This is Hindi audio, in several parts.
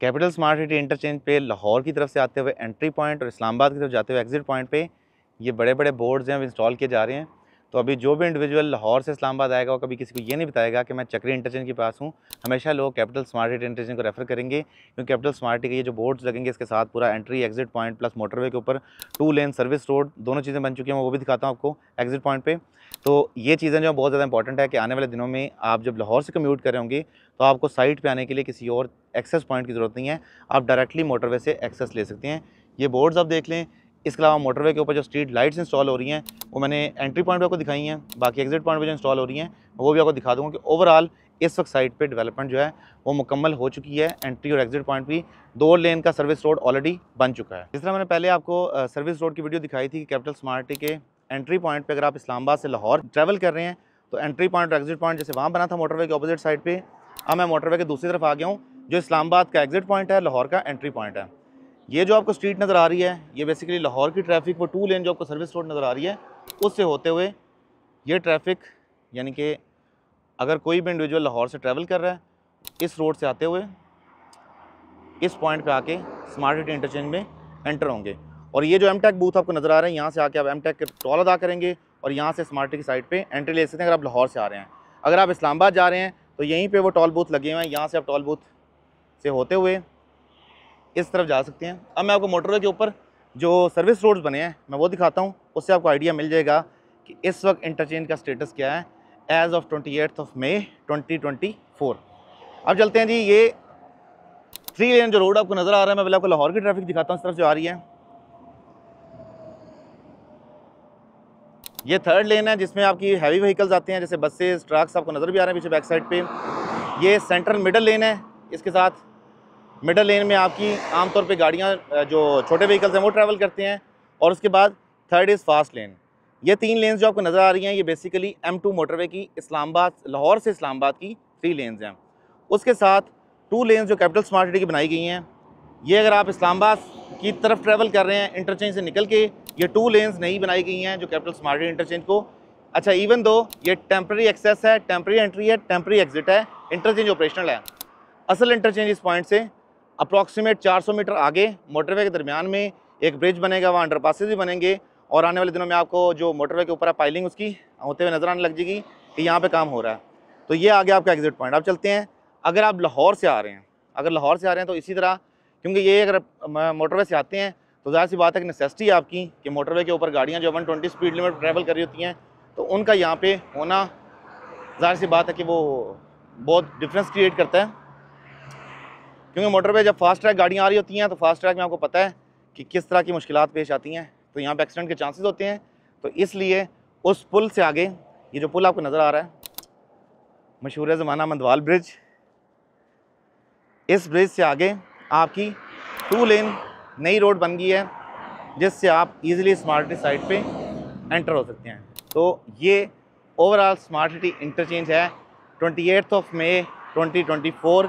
कैपिटल स्मार्ट सिटी इंटरचेंज पे लाहौर की तरफ से आते हुए एंट्री पॉइंट और इस्लामाबाद की तरफ जाते हुए एग्जिट पॉइंट पे ये बड़े बड़े बोर्ड्स हैं अब इंस्टॉल किए जा रहे हैं तो अभी जो भी इंडिविजुअल लाहौर से इस्लामाबाद आएगा वो कभी किसी को ये नहीं बताएगा कि मैं चक्री इंटरचेंज के पास हूँ हमेशा लोग कैपिटल स्मार्ट सिटी इंटरचेंज को रेफर करेंगे क्योंकि कैपिटल स्मार्ट के ये जो बोर्ड्स लगेंगे इसके साथ पूरा entry exit point plus motorway के ऊपर टू लेन सर्विस रोड दोनों चीज़ें बन चुकी हैं वो भी दिखाता हूँ आपको एग्जिट पॉइंट पर तो ये चीज़ें जो बहुत ज़्यादा इंपॉर्टेंट है कि आने वाले दिनों में आप जब लाहौर से कम्यूट कर रहे होंगे तो आपको साइट पर आने के लिए किसी और एक्सेस पॉइंट की ज़रूरत नहीं है आप डायरेक्टली मोटरवे से एक्सेस ले सकते हैं ये बोर्ड्स आप देख लें इसके अलावा मोटरवे के ऊपर जो स्ट्रीट लाइट्स इंस्टॉल हो रही हैं वो मैंने एंट्री पॉइंट भी आपको दिखाई हैं बाकी एग्जिट पॉइंट भी जो इंस्टॉल हो रही हैं वो भी आपको दिखा दूँगा कि ओवरऑल इस वक्त साइड पर डेवलपमेंट जो है वो मुकम्मल हो चुकी है एंट्री और एग्जिट पॉइंट भी दो लेन का सर्विस रोड ऑलरेडी बन चुका है जिस तरह मैंने पहले आपको सर्विस रोड की वीडियो दिखाई थी कि कैपिटल स्मार्ट के एंट्री पॉइंट पर अगर आप इस्लामाबाद से लाहौर ट्रैवल कर रहे हैं तो एंट्री पॉइंट और एग्जिट पॉइंट जैसे वहाँ बना था मोटरवे के अपोजिट साइड पर अब मैं मोटरवे के दूसरी तरफ आ गया हूँ जो इस्लामाबाद का एग्जिट पॉइंट है लाहौर का एंट्री पॉइंट है ये जो आपको स्ट्रीट नज़र आ रही है ये बेसिकली लाहौर की ट्रैफिक वो टू लेन जो आपको सर्विस रोड नज़र आ रही है उससे होते हुए ये ट्रैफिक यानी कि अगर कोई भी इंडिविजुअल लाहौर से ट्रैवल कर रहा है इस रोड से आते हुए इस पॉइंट पे आके स्मार्ट सिटी इंटरचेंज में एंटर होंगे और ये जो एम टैक बूथ आपको नज़र आ रहे हैं यहाँ से आके आप एम के टॉल अदा करेंगे और यहाँ से स्मार्ट की साइड पे एंट्री ले सकते हैं अगर आप लाहौर से आ रहे हैं अगर आप इस्लामाबाद जा रहे हैं तो यहीं पे वो टॉल बूथ लगे हुए हैं यहाँ से आप टॉल बूथ से होते हुए इस तरफ जा सकते हैं अब मैं आपको मोटरवे के ऊपर जो सर्विस रोड्स बने हैं मैं वो दिखाता हूँ उससे आपको आइडिया मिल जाएगा कि इस वक्त इंटरचेंज का स्टेटस क्या है as of twenty of May twenty अब चलते हैं जी ये थ्री लेन जो रोड आपको नज़र आ रहा है मैं पहले आपको लाहौर की ट्रैफिक दिखाता हूँ इस तरफ जो आ रही है ये थर्ड लेन है जिसमें आपकी हैवी व्हीकल्स आते हैं जैसे बसेस ट्रक्स आपको नज़र भी आ रहे हैं पीछे बैक साइड पे ये सेंट्रल मिडल लेन है इसके साथ मिडल लेन में आपकी आमतौर पे गाड़ियाँ जो छोटे व्हीकल्स हैं वो ट्रैवल करते हैं और उसके बाद थर्ड इज़ फास्ट लेन ये तीन लेन्स जो आपको नज़र आ रही हैं ये बेसिकली एम टू मोटरवे की इस्लामाबाद लाहौर से इस्लामाबाद की थ्री लेन्स हैं उसके साथ टू लेन्स जो कैपिटल स्मार्ट सिटी की बनाई गई हैं ये अगर आप इस्लामाबाद की तरफ ट्रैवल कर रहे हैं इंटरचेंज से निकल के ये टू लेन्स नई बनाई गई हैं जो कैपिटल स्मार्ट इंटरचेंज को अच्छा इवन दो ये टेम्प्रेरी एक्सेस है टेम्प्रेरी एंट्री है टेम्प्रेरी एग्जिट है इंटरचेंज ऑपरेशनल है असल इंटरचेंज इस पॉइंट से अप्रॉक्सीमेट 400 मीटर आगे मोटरवे के दरमियान में एक ब्रिज बनेगा वहाँ अंडरपासेज भी बनेंगे और आने वाले दिनों में आपको जो मोटरवे के ऊपर है पाइलिंग उसकी होते हुए नजर आने लग जाएगी कि यहाँ पर काम हो रहा है तो ये आगे आपका एग्जिट पॉइंट आप चलते हैं अगर आप लाहौर से आ रहे हैं अगर लाहौर से आ रहे हैं तो इसी तरह क्योंकि ये अगर मोटरवे से आते हैं तो ज़ाहिर सी बात है कि नेसेसिटी आपकी कि मोटरवे के ऊपर गाड़ियाँ जो ट्वेंटी स्पीड लिमिट ट्रैवल कर रही होती हैं तो उनका यहाँ पे होना ज़ाहिर सी बात है कि वो बहुत डिफरेंस क्रिएट करता है क्योंकि मोटर पे जब फास्ट ट्रैक गाड़ियाँ आ रही होती हैं तो फास्ट ट्रैक में आपको पता है कि किस तरह की मुश्किल पेश आती हैं तो यहाँ पर एक्सीडेंट के चांसेस होते हैं तो इसलिए उस पुल से आगे ये जो पुल आपको नज़र आ रहा है मशहूर ज़माना मंदवाल ब्रिज इस ब्रिज से आगे आपकी टू लेन नई रोड बन गई है जिससे आप इजीली स्मार्ट सिटी साइड पे एंटर हो सकते हैं तो ये ओवरऑल स्मार्ट सिटी इंटरचेंज है twenty eighth of May 2024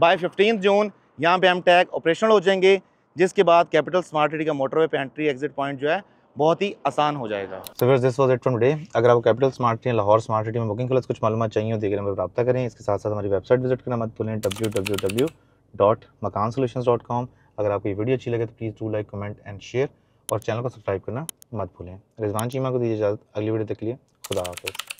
by fifteen June यहाँ पे हम टैग ऑपरेशनल हो जाएंगे जिसके बाद कैपिटल स्मार्ट सिटी का मोटरवे पे एंट्री एग्जिट पॉइंट जो है बहुत ही आसान हो जाएगा सो फिर this was it from day अगर आपको capital smart city Lahore smart city में बुकिंग के लिए कुछ मालूम चाहिए हो देखे नंबर रब्ता करें इसके साथ साथ हमारी वेबसाइट विजिट करना मत भूलें W W W dot Makaan solution dot com अगर आपको ये वीडियो अच्छी लगे तो please do like comment and share और चैनल को सब्सक्राइब करना मत भूलें रिजवान चीमा को दीजिए इजाज़त अगली वीडियो तक के लिए खुदा हाफिज़